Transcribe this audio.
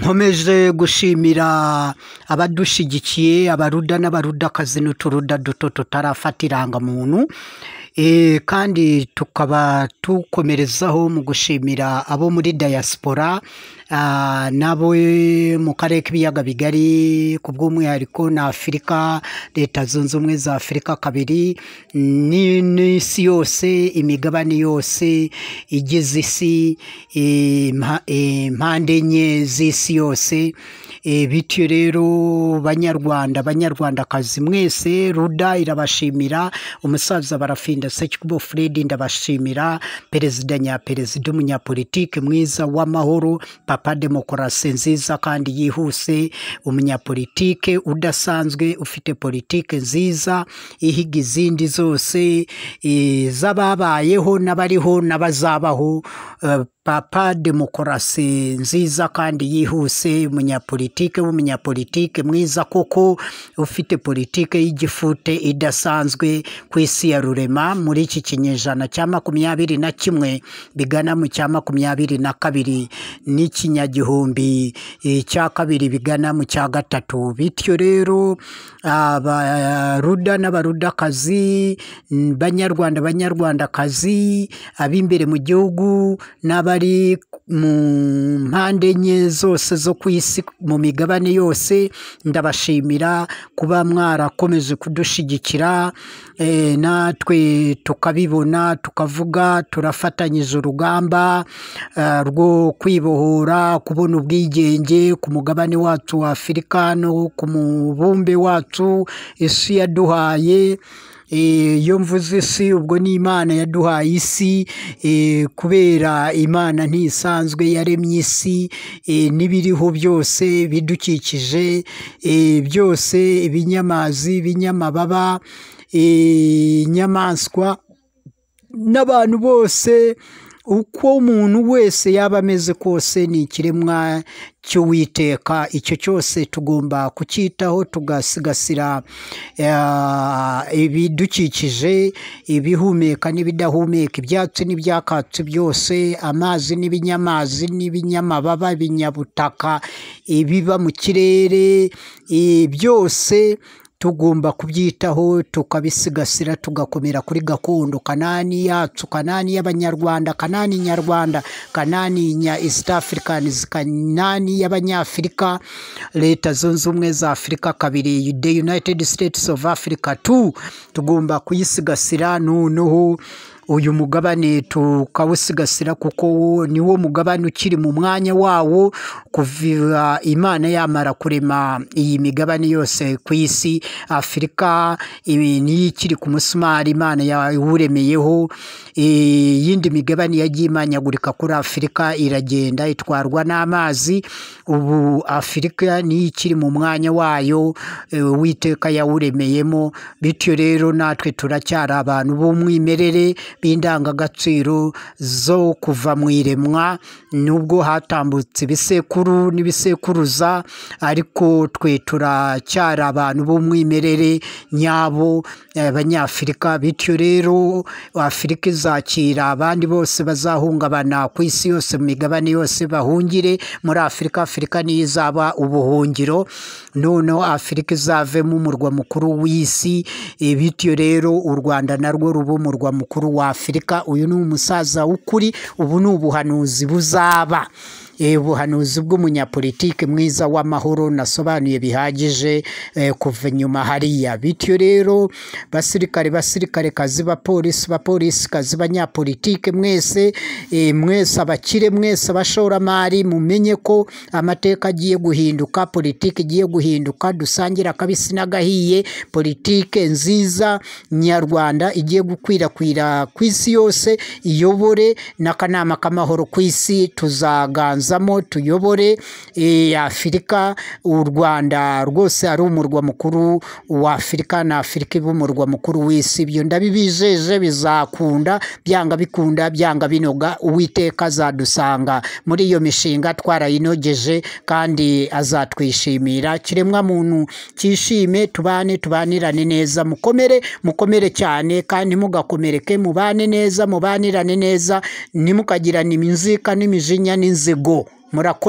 nkomeje gushimira abadushyigikiye abaruda n'abarudakazi n'uturuda duto tutarafatira muntu Eh, kandi tukaba tukomerezaho mu gushimira abo muri diaspora ah, nabo mu karere k'ibiyaga bigari ku bw'umwihariko na afurika leta zunze ubumwe za afurika kabiri n'isi yose imigabane yose igize isi impande eh, eh, enye z'isi yose E, bityo rero banyarwanda banyarwandakazi mwese ruda irabashimira umusaza barafinda sekikubo fred ndabashimira perezida nyaperezida umunyapolitike mwiza w'amahoro papa demokarasi nziza kandi yihuse umunyapolitike udasanzwe ufite politike nziza ihiga izindi zose e, z'ababayeho n'abariho n'abazabaho e, papa demokarasi nziza kandi yihuse umunyapolitike w'umunyapolitike mwiza koko ufite politike y'igifute idasanzwe ku isi ya rurema muri iki kinyejana cya makumyabiri na kimwe bigana mu cya makumyabiri na kabiri n'ikinyagihumbi cya kabiri bigana mu cya gatatu bityo rero abaruda n'abarudakazi banyarwanda banyarwandakazi ab'imbere mu gihugu n'abari ari mu mpande enye zose zo ku isi mu migabane yose, ndabashimira kuba mwarakomeje kudushyigikira, eh, natwe tukabibona tukavuga turafatanyije urugamba eh, rwo kwibohora, kubona ubwigenge ku mugabane wacu wa Afurika no ku mubumbe wacu isi yaduhaye. iyo eh, mvuze si ubwo ni imana yaduhaye isi eh, kubera imana ntisanzwe yaremye isi eh, n'ibiriho byose bidukikije byose ibinyamazi ibinyamababa inyamaswa n'abantu bose uko umuntu wese yaba ameze kose ni ikiremwa cy'uwiteka icyo cyose tugomba kucyitaho tugasigasira eh, ibidukikije ibihumeka n'ibidahumeka ibyatsi n'ibyakatsi byose amazi n'ibinyamazi n'ibinyamababa ibinyabutaka ibiba mu kirere eh, byose tugomba kubyitaho tukabisigasira tugakomera kuri gakondo kanani yacu kanani y'abanyarwanda kanani nyarwanda kanani nya east africans kanani y'abanyafurika leta zunze ubumwe za afurika kabiri the united states of africa tu tugomba kuyisigasira noneho uyu mugabane tukawusigasira kuko ni wo mugabane ukiri mu mwanya wawo kuva imana yamara kurema iyi migabane yose ku isi afurika niyo ikiri ku musumari imana yawuremeyeho iyindi migabane yagiye imanyagurika kuri afurika iragenda itwarwa n'amazi ubu afurika niyo ikiri mu mwanya wayo witeka yawuremeyemo bityo rero natwe turacyari abantu b'umwimerere b'indangagaciro zo kuva mu iremwa nubwo hatambutse ibisekuru n'ibisekuruza ariko twe turacyari abantu b'umwimerere nyabo abanyafurika bityo rero afurika izakira abandi bose bazahungabana ku isi yose mu migabane yose bahungire muri afurika afurika niyo izaba ubuhungiro noneho afurika izavemo umurwa mukuru w'isi bityo rero u rwanda narwo ruba umurwa mukuru wa Afurika uyu ni umusaza w'ukuri ubu ni ubuhanuzi buzaba Eh, ubuhanuzi bw'umunyapolitiki mwiza w'amahoro nasobanuye bihagije eh, kuva inyuma hariya bityo rero basirikare basirikare kazi bapolisi bapolisi kazi banyapolitiki mwese eh, mwese abakire mwese abashoramari mumenye ko amateka agiye guhinduka politiki igiye guhinduka dusangira akabisi n'agahiye politiki nziza nyarwanda igiye gukwirakwira ku isi yose iyobore n'akanama k'amahoro ku isi tuzaganza tuzamo tuyobore e, afurika u rwanda rwose ari umurwa mukuru wa afurika na afurika iba umurwa mukuru w'isi ibyo ndabibijeje bizakunda byanga bikunda byanga binoga uwiteka azadusanga muri iyo mishinga twarayinogeje kandi azatwishimira kiremwa muntu cyishime tubane tubanirane neza mukomere mukomere cyane kandi mugakomereke mubane neza mubanirane neza ntimukagirane inzika n'imijinya n'inzigo murakoze